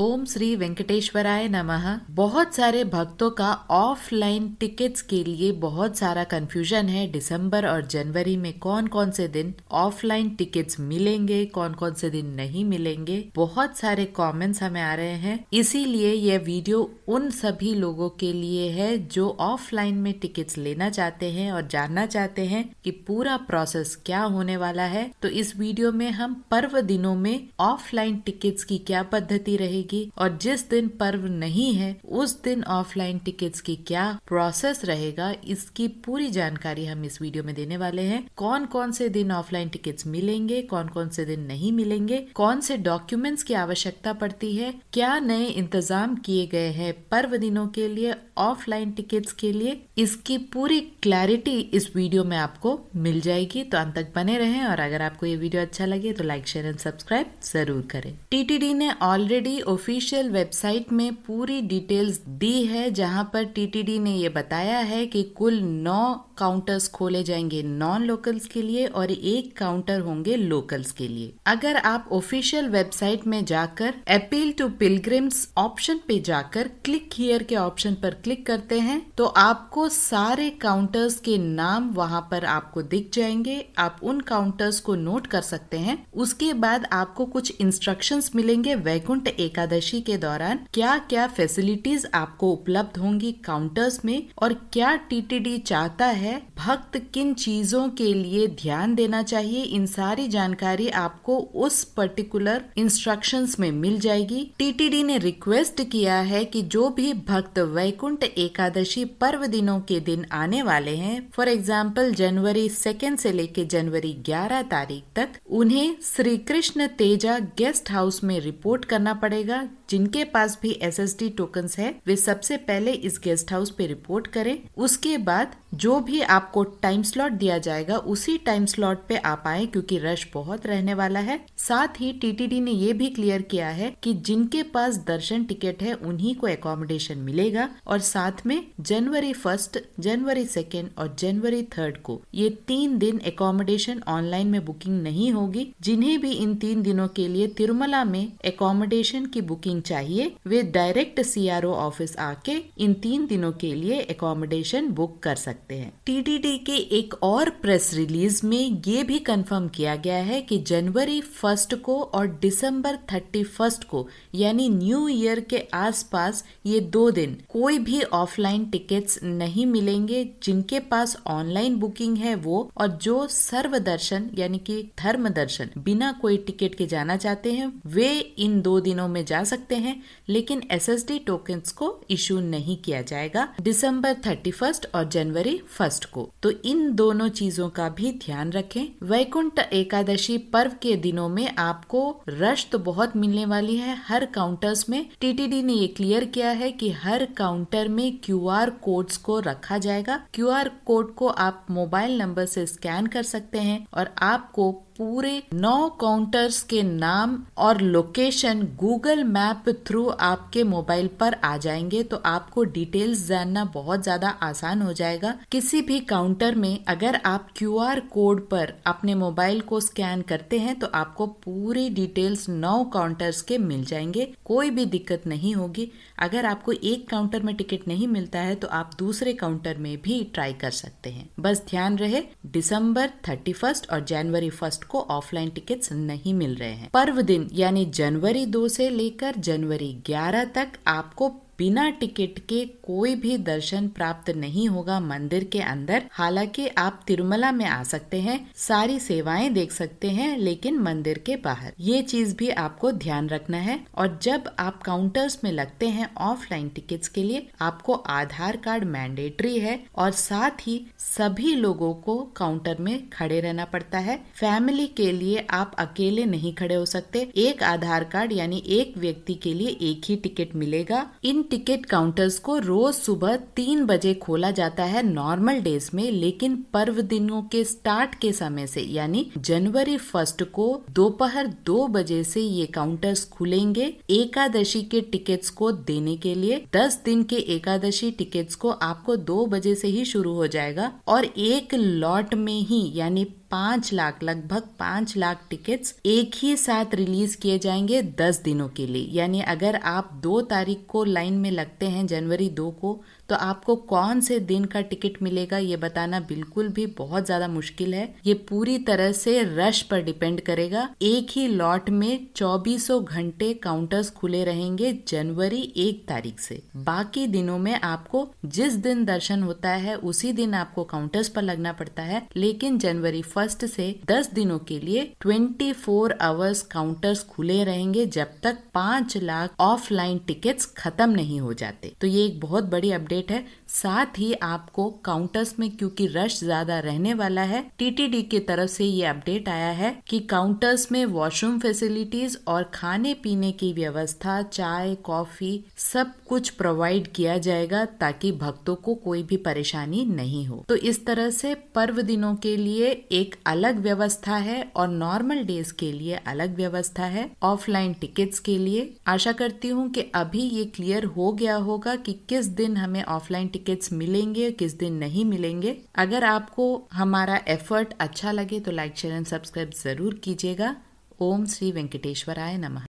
ओम श्री वेंकटेश्वराय नमः बहुत सारे भक्तों का ऑफलाइन टिकट्स के लिए बहुत सारा कंफ्यूजन है दिसंबर और जनवरी में कौन कौन से दिन ऑफलाइन टिकट्स मिलेंगे कौन कौन से दिन नहीं मिलेंगे बहुत सारे कमेंट्स हमें आ रहे हैं इसीलिए यह वीडियो उन सभी लोगों के लिए है जो ऑफलाइन में टिकट्स लेना चाहते हैं और जानना चाहते हैं कि पूरा प्रोसेस क्या होने वाला है तो इस वीडियो में हम पर्व दिनों में ऑफलाइन टिकट्स की क्या पद्धति रहेगी रहेगी और जिस दिन पर्व नहीं है उस दिन ऑफलाइन टिकट्स की क्या प्रोसेस रहेगा इसकी पूरी जानकारी हम इस वीडियो में देने वाले हैं कौन कौन से दिन ऑफलाइन टिकट्स मिलेंगे कौन कौन से दिन नहीं मिलेंगे कौन से डॉक्यूमेंट्स की आवश्यकता पड़ती है क्या नए इंतजाम किए गए हैं पर्व दिनों के लिए ऑफलाइन टिकट्स के लिए इसकी पूरी क्लैरिटी इस वीडियो में आपको मिल जाएगी तो अंत तक बने रहें और अगर आपको ये वीडियो अच्छा लगे तो लाइक शेयर एंड सब्सक्राइब जरूर करें टीटीडी ने ऑलरेडी ऑफिशियल वेबसाइट में पूरी डिटेल्स दी है जहां पर टीटीडी ने ये बताया है कि कुल नौ काउंटर्स खोले जाएंगे नॉन लोकल्स के लिए और एक काउंटर होंगे लोकल्स के लिए अगर आप ऑफिशियल वेबसाइट में जाकर अपील टू पिलग्रिम्स ऑप्शन पे जाकर क्लिक हियर के ऑप्शन पर क्लिक करते हैं तो आपको सारे काउंटर्स के नाम वहां पर आपको दिख जाएंगे आप उन काउंटर्स को नोट कर सकते हैं उसके बाद आपको कुछ इंस्ट्रक्शंस मिलेंगे वैकुंठ एका एकादशी के दौरान क्या क्या फैसिलिटीज आपको उपलब्ध होंगी काउंटर्स में और क्या टीटीडी चाहता है भक्त किन चीजों के लिए ध्यान देना चाहिए इन सारी जानकारी आपको उस पर्टिकुलर इंस्ट्रक्शन में मिल जाएगी टीटीडी ने रिक्वेस्ट किया है कि जो भी भक्त वैकुंठ एकादशी पर्व दिनों के दिन आने वाले हैं फॉर एग्जाम्पल जनवरी सेकेंड से लेकर जनवरी ग्यारह तारीख तक उन्हें श्री कृष्ण तेजा गेस्ट हाउस में रिपोर्ट करना पड़ेगा go. जिनके पास भी एस एस डी टोकन है वे सबसे पहले इस गेस्ट हाउस पे रिपोर्ट करें उसके बाद जो भी आपको टाइम स्लॉट दिया जाएगा उसी टाइम स्लॉट पे आप आए क्योंकि रश बहुत रहने वाला है साथ ही टीटीडी ने ये भी क्लियर किया है कि जिनके पास दर्शन टिकट है उन्हीं को एकोमोडेशन मिलेगा और साथ में जनवरी फर्स्ट जनवरी सेकेंड और जनवरी थर्ड को ये तीन दिन एकोमोडेशन ऑनलाइन में बुकिंग नहीं होगी जिन्हें भी इन तीन दिनों के लिए तिरुमला में एकोमोडेशन की बुकिंग चाहिए वे डायरेक्ट सीआरओ ऑफिस आके इन तीन दिनों के लिए एकोमोडेशन बुक कर सकते हैं टीटीडी के एक और प्रेस रिलीज में ये भी कंफर्म किया गया है कि जनवरी फर्स्ट को और दिसंबर थर्टी फर्स्ट को यानी न्यू ईयर के आसपास ये दो दिन कोई भी ऑफलाइन टिकट्स नहीं मिलेंगे जिनके पास ऑनलाइन बुकिंग है वो और जो सर्व दर्शन यानी कि धर्म दर्शन बिना कोई टिकट के जाना चाहते हैं वे इन दो दिनों में जा सकते सकते हैं लेकिन एस एस डी टोकन्स को इशू नहीं किया जाएगा दिसंबर फर्स्ट और जनवरी फर्स्ट को तो इन दोनों चीजों का भी ध्यान रखें वैकुंठ एकादशी पर्व के दिनों में आपको रश तो बहुत मिलने वाली है हर काउंटर्स में टीटीडी ने ये क्लियर किया है कि हर काउंटर में क्यूआर कोड्स को रखा जाएगा क्यूआर कोड को आप मोबाइल नंबर से स्कैन कर सकते हैं और आपको पूरे नौ काउंटर्स के नाम और लोकेशन गूगल मैप थ्रू आपके मोबाइल पर आ जाएंगे तो आपको डिटेल्स जानना बहुत ज्यादा आसान हो जाएगा किसी भी काउंटर में अगर आप क्यू कोड पर अपने मोबाइल को स्कैन करते हैं तो आपको पूरी डिटेल्स नौ काउंटर्स के मिल जाएंगे कोई भी दिक्कत नहीं होगी अगर आपको एक काउंटर में टिकट नहीं मिलता है तो आप दूसरे काउंटर में भी ट्राई कर सकते हैं बस ध्यान रहे दिसंबर थर्टी और जनवरी फर्स्ट आपको ऑफलाइन टिकट्स नहीं मिल रहे हैं पर्व दिन यानी जनवरी दो से लेकर जनवरी ग्यारह तक आपको बिना टिकट के कोई भी दर्शन प्राप्त नहीं होगा मंदिर के अंदर हालांकि आप तिरुमला में आ सकते हैं सारी सेवाएं देख सकते हैं लेकिन मंदिर के बाहर ये चीज भी आपको ध्यान रखना है और जब आप काउंटर्स में लगते हैं ऑफलाइन टिकट्स के लिए आपको आधार कार्ड मैंडेटरी है और साथ ही सभी लोगों को काउंटर में खड़े रहना पड़ता है फैमिली के लिए आप अकेले नहीं खड़े हो सकते एक आधार कार्ड यानी एक व्यक्ति के लिए एक ही टिकट मिलेगा इन टिकट काउंटर्स को रोज सुबह तीन बजे खोला जाता है नॉर्मल डेज में लेकिन पर्व दिनों के स्टार्ट के समय से यानी जनवरी फर्स्ट को दोपहर दो बजे से ये काउंटर्स खुलेंगे एकादशी के टिकट्स को देने के लिए दस दिन के एकादशी टिकट्स को आपको दो बजे से ही शुरू हो जाएगा और एक लॉट में ही यानी पांच लाख लगभग पांच लाख टिकट्स एक ही साथ रिलीज किए जाएंगे दस दिनों के लिए यानी अगर आप दो तारीख को लाइन में लगते हैं जनवरी दो को तो आपको कौन से दिन का टिकट मिलेगा ये बताना बिल्कुल भी बहुत ज्यादा मुश्किल है ये पूरी तरह से रश पर डिपेंड करेगा एक ही लॉट में चौबीसों घंटे काउंटर्स खुले रहेंगे जनवरी एक तारीख से बाकी दिनों में आपको जिस दिन दर्शन होता है उसी दिन आपको काउंटर्स पर लगना पड़ता है लेकिन जनवरी फर्स्ट से दस दिनों के लिए ट्वेंटी फोर आवर्स काउंटर्स खुले रहेंगे जब तक पांच लाख ऑफलाइन टिकट खत्म नहीं हो जाते तो ये एक बहुत बड़ी अपडेट रेट है साथ ही आपको काउंटर्स में क्योंकि रश ज्यादा रहने वाला है टीटीडी की तरफ से ये अपडेट आया है कि काउंटर्स में वॉशरूम फैसिलिटीज और खाने पीने की व्यवस्था चाय कॉफी सब कुछ प्रोवाइड किया जाएगा ताकि भक्तों को कोई भी परेशानी नहीं हो तो इस तरह से पर्व दिनों के लिए एक अलग व्यवस्था है और नॉर्मल डेज के लिए अलग व्यवस्था है ऑफलाइन टिकट्स के लिए आशा करती हूँ कि अभी ये क्लियर हो गया होगा कि किस दिन हमें हमें ऑफलाइन टिकट्स मिलेंगे किस दिन नहीं मिलेंगे अगर आपको हमारा एफर्ट अच्छा लगे तो लाइक शेयर एंड सब्सक्राइब जरूर कीजिएगा ओम श्री वेंकटेश्वराय नमः